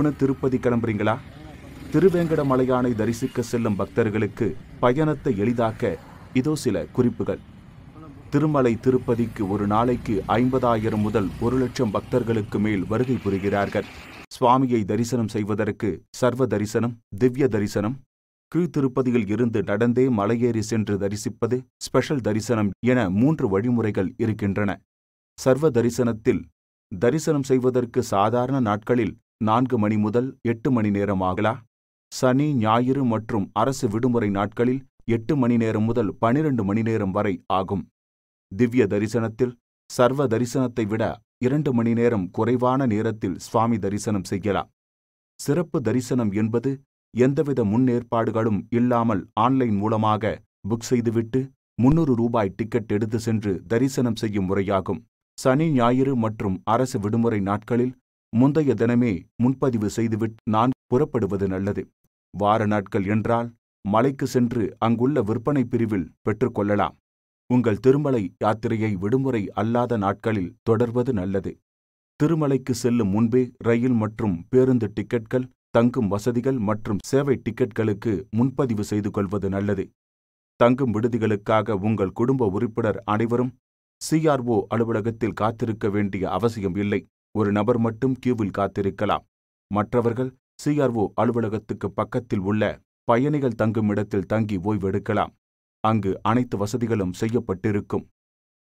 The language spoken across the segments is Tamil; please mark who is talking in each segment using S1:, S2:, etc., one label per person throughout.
S1: புன திருப்பதி கிளம்புறீங்களா திருவேங்கட மலையானை தரிசிக்க செல்லும் பக்தர்களுக்கு பயணத்தை எளிதாக்க இதோ சில குறிப்புகள் திருமலை திருப்பதிக்கு ஒரு நாளைக்கு ஐம்பதாயிரம் முதல் ஒரு லட்சம் பக்தர்களுக்கு மேல் வருகை புரிகிறார்கள் சுவாமியை தரிசனம் செய்வதற்கு சர்வ தரிசனம் திவ்ய தரிசனம் கீழ்த்திருப்பதியில் இருந்து நடந்தே மலையேறி சென்று தரிசிப்பது ஸ்பெஷல் தரிசனம் என மூன்று வழிமுறைகள் இருக்கின்றன சர்வ தரிசனத்தில் தரிசனம் செய்வதற்கு சாதாரண நாட்களில் நான்கு மணி முதல் எட்டு மணி நேரமாகலா சனி ஞாயிறு மற்றும் அரசு விடுமுறை நாட்களில் எட்டு மணி நேரம் முதல் பனிரெண்டு மணி நேரம் வரை ஆகும் திவ்ய தரிசனத்தில் சர்வ தரிசனத்தை விட இரண்டு மணி நேரம் குறைவான நேரத்தில் சுவாமி தரிசனம் செய்யலாம் சிறப்பு தரிசனம் என்பது எந்தவித முன்னேற்பாடுகளும் இல்லாமல் ஆன்லைன் மூலமாக புக் செய்துவிட்டு முன்னூறு ரூபாய் டிக்கெட் எடுத்து சென்று தரிசனம் செய்யும் முறையாகும் சனி ஞாயிறு மற்றும் அரசு விடுமுறை நாட்களில் முந்தைய தினமே முன்பதிவு செய்துவிட்டு நான் புறப்படுவது நல்லது வார நாட்கள் என்றால் மலைக்கு சென்று அங்குள்ள விற்பனை பிரிவில் பெற்றுக்கொள்ளலாம் உங்கள் திருமலை யாத்திரையை விடுமுறை அல்லாத நாட்களில் தொடர்வது நல்லது திருமலைக்கு செல்லும் முன்பே ரயில் மற்றும் பேருந்து டிக்கெட்கள் தங்கும் வசதிகள் மற்றும் சேவை டிக்கெட்களுக்கு முன்பதிவு செய்து கொள்வது நல்லது தங்கும் விடுதிகளுக்காக உங்கள் குடும்ப உறுப்பினர் அனைவரும் சிஆர்ஓ அலுவலகத்தில் காத்திருக்க வேண்டிய அவசியம் இல்லை ஒரு நபர் மட்டும் கியூவில் காத்திருக்கலாம் மற்றவர்கள் சிஆர்ஓ அலுவலகத்துக்கு பக்கத்தில் உள்ள பயணிகள் தங்கும் இடத்தில் தங்கி ஓய்வெடுக்கலாம் அங்கு அனைத்து வசதிகளும் செய்யப்பட்டிருக்கும்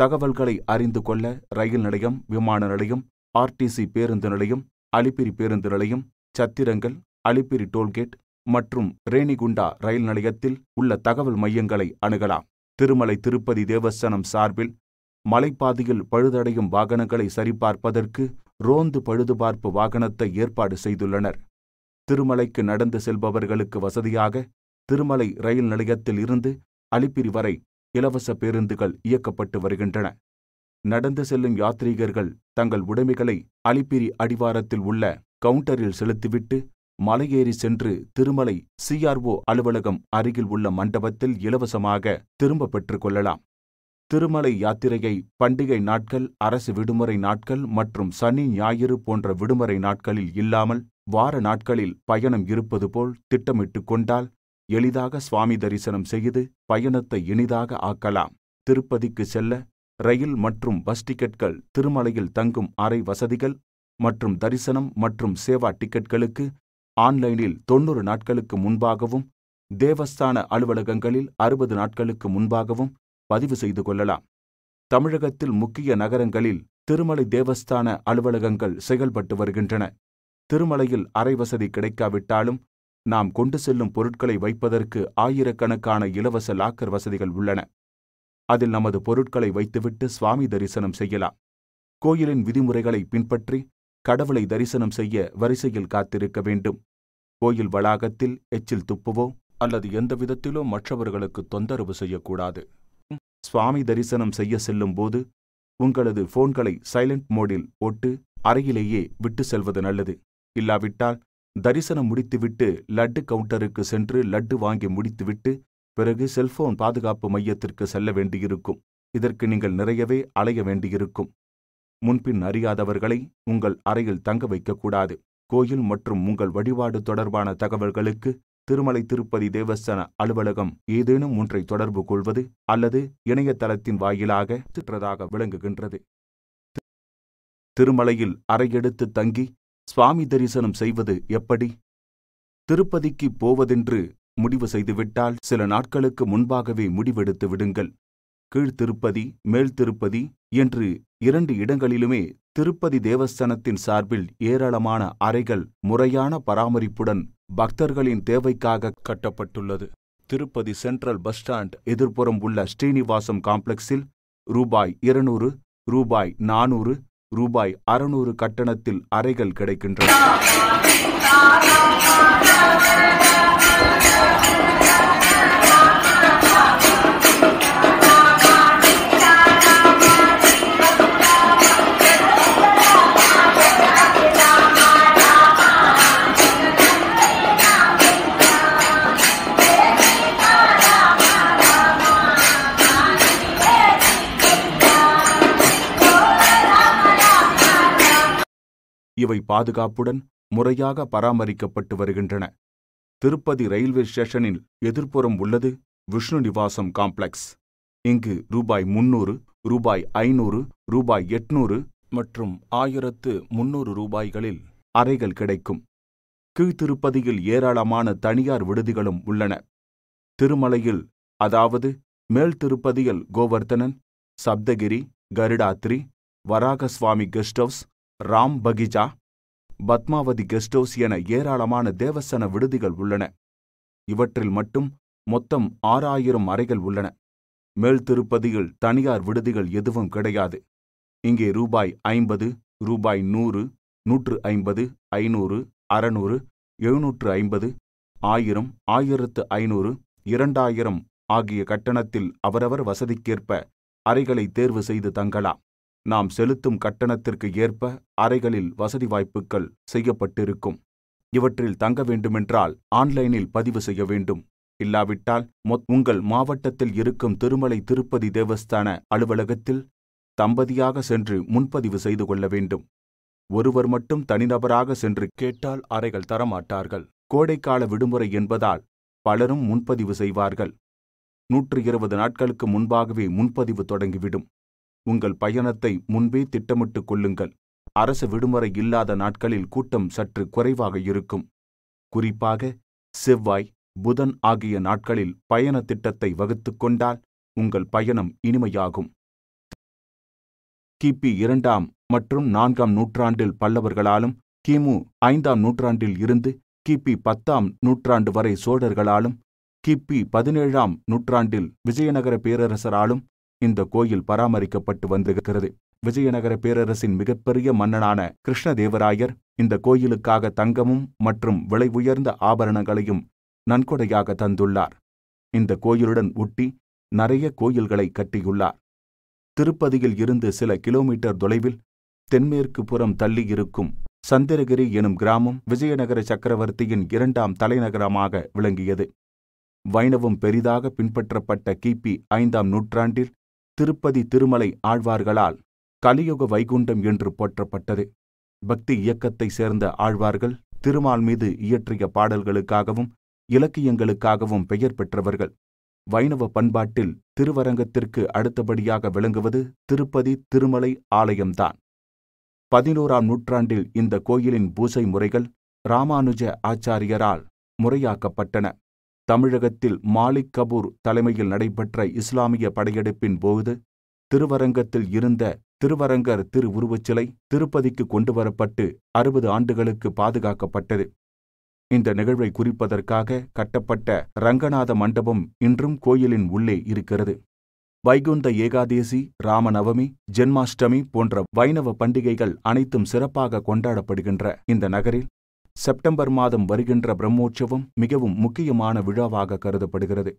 S1: தகவல்களை அறிந்து கொள்ள ரயில் நிலையம் விமான நிலையம் ஆர்டிசி பேருந்து நிலையம் அலிப்பிரி பேருந்து நிலையம் சத்திரங்கள் அலிப்பிரி டோல்கேட் மற்றும் ரேணிகுண்டா ரயில் நிலையத்தில் உள்ள தகவல் மையங்களை அணுகலாம் திருமலை திருப்பதி தேவஸ்தானம் சார்பில் மலைப்பாதையில் பழுதடையும் வாகனங்களை சரிபார்ப்பதற்கு ரோந்து பழுதுபார்ப்பு வாகனத்தை ஏற்பாடு செய்துள்ளனர் திருமலைக்கு நடந்து செல்பவர்களுக்கு வசதியாக திருமலை ரயில் நிலையத்தில் இருந்து அலிப்பிரி வரை இலவச பேருந்துகள் இயக்கப்பட்டு வருகின்றன நடந்து செல்லும் யாத்ரீகர்கள் தங்கள் உடைமைகளை அலிப்பிரி அடிவாரத்தில் உள்ள கவுண்டரில் செலுத்திவிட்டு மலையேறி சென்று திருமலை சிஆர்ஓ அலுவலகம் அருகில் உள்ள மண்டபத்தில் இலவசமாக திரும்ப பெற்றுக் கொள்ளலாம் திருமலை யாத்திரையை பண்டிகை நாட்கள் அரசு விடுமுறை நாட்கள் மற்றும் சனி ஞாயிறு போன்ற விடுமுறை நாட்களில் இல்லாமல் வார நாட்களில் பயணம் இருப்பது போல் திட்டமிட்டு கொண்டால் எளிதாக சுவாமி தரிசனம் செய்து பயணத்தை இனிதாக ஆக்கலாம் திருப்பதிக்கு செல்ல ரயில் மற்றும் பஸ் டிக்கெட்கள் திருமலையில் தங்கும் அறை வசதிகள் மற்றும் தரிசனம் மற்றும் சேவா டிக்கெட்களுக்கு ஆன்லைனில் தொன்னூறு நாட்களுக்கு முன்பாகவும் தேவஸ்தான அலுவலகங்களில் அறுபது நாட்களுக்கு முன்பாகவும் பதிவு செய்து கொள்ளலாம் தமிழகத்தில் முக்கிய நகரங்களில் திருமலை தேவஸ்தான அலுவலகங்கள் செயல்பட்டு வருகின்றன திருமலையில் அறை வசதி கிடைக்காவிட்டாலும் நாம் கொண்டு செல்லும் பொருட்களை வைப்பதற்கு ஆயிரக்கணக்கான இலவச லாக்கர் வசதிகள் உள்ளன அதில் நமது பொருட்களை வைத்துவிட்டு சுவாமி தரிசனம் செய்யலாம் கோயிலின் விதிமுறைகளை பின்பற்றி கடவுளை தரிசனம் செய்ய வரிசையில் காத்திருக்க வேண்டும் கோயில் வளாகத்தில் எச்சில் துப்புவோ அல்லது எந்த விதத்திலோ மற்றவர்களுக்கு தொந்தரவு செய்யக்கூடாது சுவாமி தரிசனம் செய்ய செல்லும் போது உங்களது போன்களை சைலண்ட் மோடில் ஒட்டு அறையிலேயே விட்டு செல்வது நல்லது இல்லாவிட்டால் தரிசனம் முடித்துவிட்டு லட்டு கவுண்டருக்கு சென்று லட்டு வாங்கி முடித்துவிட்டு பிறகு செல்போன் பாதுகாப்பு மையத்திற்கு செல்ல வேண்டியிருக்கும் இதற்கு நீங்கள் நிறையவே அலைய வேண்டியிருக்கும் முன்பின் அறியாதவர்களை உங்கள் அறையில் தங்க வைக்கக்கூடாது கோயில் மற்றும் உங்கள் வழிபாடு தொடர்பான தகவல்களுக்கு திருமலை திருப்பதி தேவஸ்தான அலுவலகம் ஏதேனும் ஒன்றை தொடர்பு கொள்வது அல்லது இணையதளத்தின் வாயிலாக சுற்றதாக விளங்குகின்றது திருமலையில் அறையெடுத்து தங்கி சுவாமி தரிசனம் செய்வது எப்படி திருப்பதிக்கு போவதென்று முடிவு செய்துவிட்டால் சில நாட்களுக்கு முன்பாகவே முடிவெடுத்து விடுங்கள் கீழ்த்திருப்பதி மேல் திருப்பதி என்று இரண்டு இடங்களிலுமே திருப்பதி தேவஸ்தானத்தின் சார்பில் ஏராளமான அறைகள் முறையான பராமரிப்புடன் பக்தர்களின் தேவைக்காக கட்டப்பட்டுள்ளது திருப்பதி சென்ட்ரல் பஸ் ஸ்டாண்ட் எதிர்ப்புறம் உள்ள ஸ்ரீனிவாசம் காம்ப்ளெக்ஸில் ரூபாய் இருநூறு ரூபாய் நானூறு ரூபாய் அறுநூறு கட்டணத்தில் அறைகள் கிடைக்கின்றன இவை பாதுகாப்புடன் முறையாக பராமரிக்கப்பட்டு வருகின்றன திருப்பதி ரயில்வே ஸ்டேஷனில் எதிர்ப்புறம் உள்ளது விஷ்ணு நிவாசம் காம்ப்ளெக்ஸ் இங்கு ரூபாய் முன்னூறு ரூபாய் ஐநூறு ரூபாய் எட்நூறு மற்றும் ஆயிரத்து முன்னூறு ரூபாய்களில் அறைகள் கிடைக்கும் கீழ்த்திருப்பதியில் ஏராளமான தனியார் விடுதிகளும் உள்ளன திருமலையில் அதாவது மேல் திருப்பதியில் Govardhanan Saptagiri Garudadri Varahaswami guest house Ram Bagicha Padmavathi guest house என ஏராளமான தேவசன விடுதிகள் உள்ளன இவற்றில் மட்டும் மொத்தம் ஆறாயிரம் அறைகள் உள்ளன மேல் திருப்பதியில் தனியார் விடுதிகள் எதுவும் கிடையாது இங்கே ரூபாய் ஐம்பது ரூபாய் நூறு நூற்று ஐம்பது ஐநூறு அறநூறு எழுநூற்று ஐம்பது ஆயிரம் ஆயிரத்து ஐநூறு இரண்டாயிரம் ஆகிய கட்டணத்தில் அவரவர் வசதிக்கேற்ப அறைகளை தேர்வு செய்து தங்கலாம் நாம் செலுத்தும் கட்டணத்திற்கு ஏற்ப அறைகளில் வசதி வாய்ப்புகள் செய்யப்பட்டிருக்கும் இவற்றில் தங்க வேண்டுமென்றால் ஆன்லைனில் பதிவு செய்ய வேண்டும் இல்லாவிட்டால் உங்கள் மாவட்டத்தில் இருக்கும் திருமலை திருப்பதி தேவஸ்தான அலுவலகத்தில் தம்பதியாக சென்று முன்பதிவு செய்து கொள்ள வேண்டும் ஒருவர் மட்டும் தனிநபராக சென்று கேட்டால் அறைகள் தரமாட்டார்கள் கோடைக்கால விடுமுறை என்பதால் பலரும் முன்பதிவு செய்வார்கள் நூற்று இருபது நாட்களுக்கு முன்பாகவே முன்பதிவு தொடங்கிவிடும் உங்கள் பயணத்தை முன்பே திட்டமிட்டுக் கொள்ளுங்கள் அரசு விடுமுறை இல்லாத நாட்களில் கூட்டம் சற்று குறைவாக இருக்கும் குறிப்பாக செவ்வாய் புதன் ஆகிய நாட்களில் பயண திட்டத்தை வகுத்துக் கொண்டால் உங்கள் பயணம் இனிமையாகும் கிபி இரண்டாம் மற்றும் நான்காம் நூற்றாண்டில் பல்லவர்களாலும் கிமு ஐந்தாம் நூற்றாண்டில் இருந்து கிபி பத்தாம் நூற்றாண்டு வரை சோழர்களாலும் கிபி பதினேழாம் நூற்றாண்டில் விஜயநகர பேரரசராலும் இந்த கோயில் பராமரிக்கப்பட்டு வந்திருக்கிறது விஜயநகர பேரரசின் மிகப்பெரிய மன்னனான கிருஷ்ணதேவராயர் இந்த கோயிலுக்காக தங்கமும் மற்றும் விலை உயர்ந்த ஆபரணங்களையும் நன்கொடையாக தந்துள்ளார் இந்த கோயிலுடன் ஒட்டி நிறைய கோயில்களை கட்டியுள்ளார் திருப்பதியில் இருந்து சில கிலோமீட்டர் தொலைவில் தென்மேற்கு புறம் தள்ளி இருக்கும் சந்திரகிரி எனும் கிராமம் விஜயநகர சக்கரவர்த்தியின் இரண்டாம் தலைநகரமாக விளங்கியது வைணவம் பெரிதாக பின்பற்றப்பட்ட கிபி ஐந்தாம் நூற்றாண்டில் திருப்பதி திருமலை ஆழ்வார்களால் கலியுக வைகுண்டம் என்று போற்றப்பட்டது பக்தி இயக்கத்தை சேர்ந்த ஆழ்வார்கள் திருமால் மீது இயற்றிய பாடல்களுக்காகவும் இலக்கியங்களுக்காகவும் பெயர் பெற்றவர்கள் வைணவ பண்பாட்டில் திருவரங்கத்திற்கு அடுத்தபடியாக விளங்குவது திருப்பதி திருமலை ஆலயம்தான் பதினோராம் நூற்றாண்டில் இந்த கோயிலின் பூசை முறைகள் ராமானுஜ ஆச்சாரியரால் முறையாக்கப்பட்டன தமிழகத்தில் மாலிக் கபூர் தலைமையில் நடைபெற்ற இஸ்லாமிய படையெடுப்பின் போது திருவரங்கத்தில் இருந்த திருவரங்கர் திருவுருவச்சிலை திருப்பதிக்கு கொண்டுவரப்பட்டு அறுபது ஆண்டுகளுக்கு பாதுகாக்கப்பட்டது இந்த நிகழ்வை குறிப்பதற்காக கட்டப்பட்ட ரங்கநாத மண்டபம் இன்றும் கோயிலின் உள்ளே இருக்கிறது வைகுந்த ஏகாதேசி ராமநவமி ஜென்மாஷ்டமி போன்ற வைணவ பண்டிகைகள் அனைத்தும் சிறப்பாக கொண்டாடப்படுகின்ற இந்த நகரில் செப்டம்பர் மாதம் வருகின்ற பிரம்மோற்சவம் மிகவும் முக்கியமான விழாவாக கருதப்படுகிறது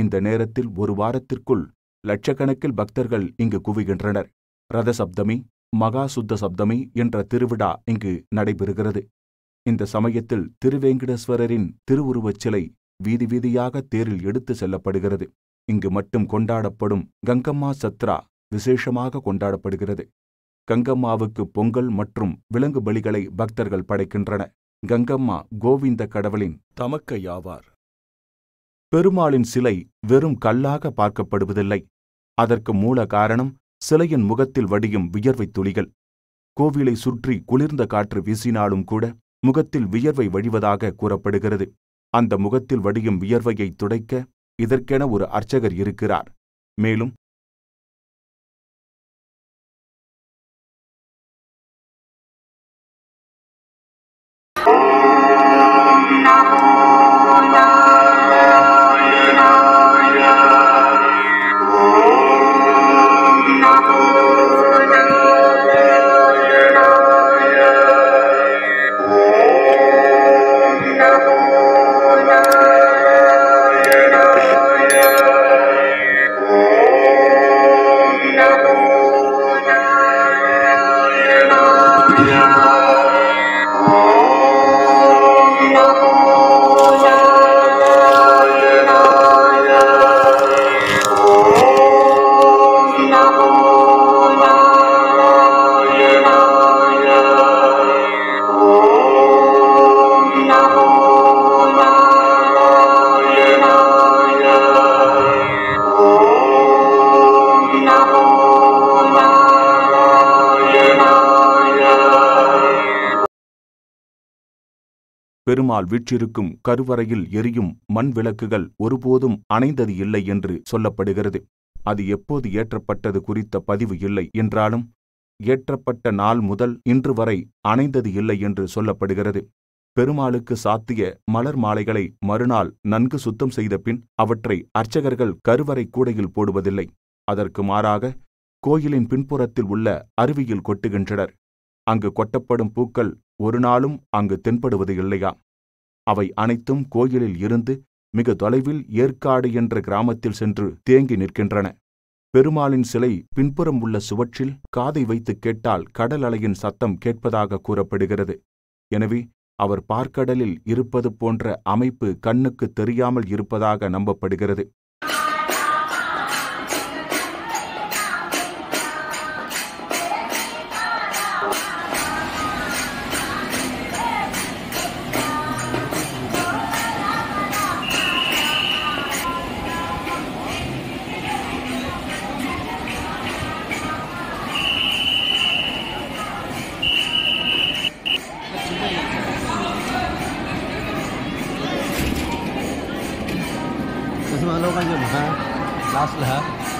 S1: இந்த நேரத்தில் ஒரு வாரத்திற்குள் லட்சக்கணக்கில் பக்தர்கள் இங்கு குவிகின்றனர் ரத சப்தமி மகாசுத்த சப்தமி என்ற திருவிழா இங்கு நடைபெறுகிறது இந்த சமயத்தில் திருவேங்கடேஸ்வரரின் திருவுருவச் சிலை வீதி வீதியாக தேரில் எடுத்து செல்லப்படுகிறது இங்கு மட்டும் கொண்டாடப்படும் கங்கம்மா சத்ரா விசேஷமாக கொண்டாடப்படுகிறது கங்கம்மாவுக்கு பொங்கல் மற்றும் விலங்கு பலிகளை பக்தர்கள் படைக்கின்றனர் கங்கம்மா கோவிந்த கடவுளின் தமக்கையாவார் பெருமாளின் சிலை வெறும் கல்லாக பார்க்கப்படுவதில்லை அதற்கு மூல காரணம் சிலையின் முகத்தில் வடியும் வியர்வைத் துளிகள் கோவிலை சுற்றி குளிர்ந்த காற்று வீசினாலும் கூட முகத்தில் வியர்வை வழிவதாக கூறப்படுகிறது அந்த முகத்தில் வடியும் வியர்வையைத் துடைக்க இதற்கென ஒரு அர்ச்சகர் இருக்கிறார் மேலும் பெருமாள் வீற்றிருக்கும் கருவறையில் எரியும் மண் விளக்குகள் ஒருபோதும் அணைந்தது இல்லை என்று சொல்லப்படுகிறது அது எப்போது ஏற்றப்பட்டது குறித்த பதிவு இல்லை என்றாலும் ஏற்றப்பட்ட நாள் முதல் இன்று வரை அணைந்தது இல்லை என்று சொல்லப்படுகிறது பெருமாளுக்கு சாத்திய மலர் மாலைகளை மறுநாள் நன்கு சுத்தம் செய்த பின் அவற்றை அர்ச்சகர்கள் கருவறை கூடையில் போடுவதில்லை அதற்கு மாறாக கோயிலின் பின்புறத்தில் உள்ள அருவியில் கொட்டுகின்றனர் அங்கு கொட்டப்படும் பூக்கள் ஒரு நாளும் அங்கு தென்படுவது இல்லையாம் அவை அனைத்தும் கோயிலில் இருந்து மிக தொலைவில் ஏற்காடு என்ற கிராமத்தில் சென்று தேங்கி நிற்கின்றன பெருமாளின் சிலை பின்புறம் உள்ள சுவற்றில் காதை வைத்து கேட்டால் கடல் அலையின் சத்தம் கேட்பதாக கூறப்படுகிறது எனவே அவர் பார்க்கடலில் இருப்பது போன்ற அமைப்பு கண்ணுக்கு தெரியாமல் இருப்பதாக நம்பப்படுகிறது हिमालयों का जो लास्ट है